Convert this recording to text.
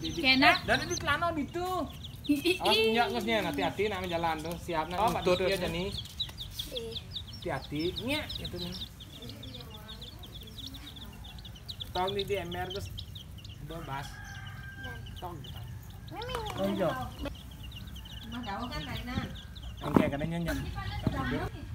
Kena. Dan itu celana itu. Oh, nyak Nanti hati-hati nak jalan tuh siap nak oh, nutut ya jani. Hati-hati nyak gitu nih. Tahun di MR gus bebas. Tahun kita. Mimi. Oh, jauh. Mau jauh kan lain Oke, kadangnya nyak.